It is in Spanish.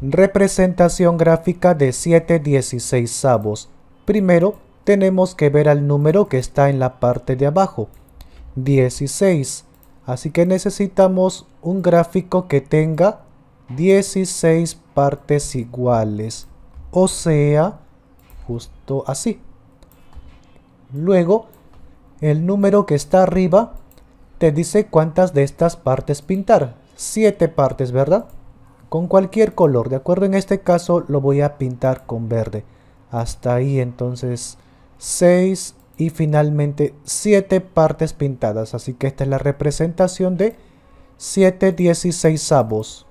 Representación gráfica de 7 sabos. Primero tenemos que ver al número que está en la parte de abajo, 16. Así que necesitamos un gráfico que tenga 16 partes iguales, o sea, justo así. Luego, el número que está arriba te dice cuántas de estas partes pintar. 7 partes, ¿verdad? con cualquier color, ¿de acuerdo? En este caso lo voy a pintar con verde. Hasta ahí entonces 6 y finalmente 7 partes pintadas. Así que esta es la representación de 7 16